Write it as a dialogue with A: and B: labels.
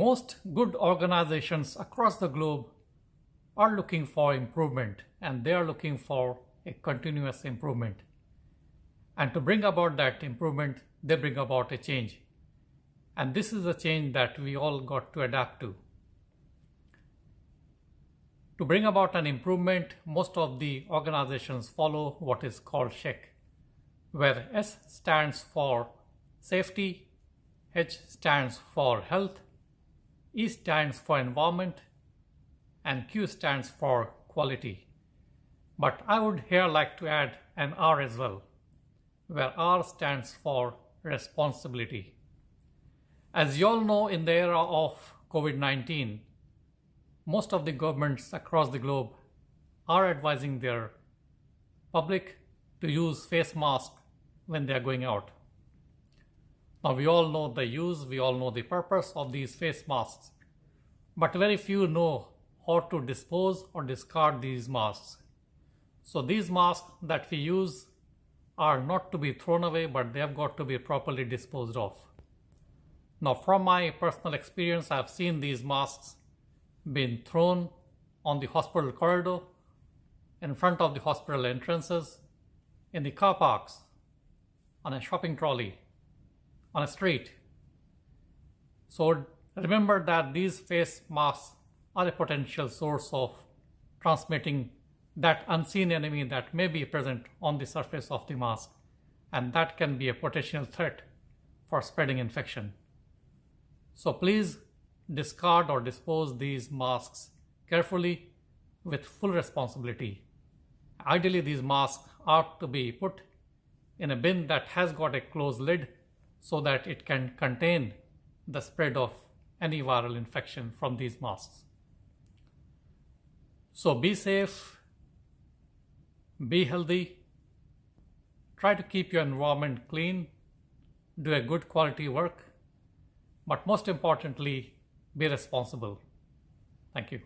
A: Most good organizations across the globe are looking for improvement and they are looking for a continuous improvement. And to bring about that improvement, they bring about a change. And this is a change that we all got to adapt to. To bring about an improvement, most of the organizations follow what is called SHEC, where S stands for safety, H stands for health, E stands for environment and Q stands for quality. But I would here like to add an R as well, where R stands for responsibility. As you all know, in the era of COVID-19, most of the governments across the globe are advising their public to use face masks when they are going out. Now we all know the use, we all know the purpose of these face masks, but very few know how to dispose or discard these masks. So these masks that we use are not to be thrown away but they have got to be properly disposed of. Now from my personal experience I have seen these masks being thrown on the hospital corridor, in front of the hospital entrances, in the car parks, on a shopping trolley, on a street. So remember that these face masks are a potential source of transmitting that unseen enemy that may be present on the surface of the mask and that can be a potential threat for spreading infection. So please discard or dispose these masks carefully with full responsibility. Ideally these masks ought to be put in a bin that has got a closed lid so that it can contain the spread of any viral infection from these masks. So be safe, be healthy, try to keep your environment clean, do a good quality work, but most importantly, be responsible. Thank you.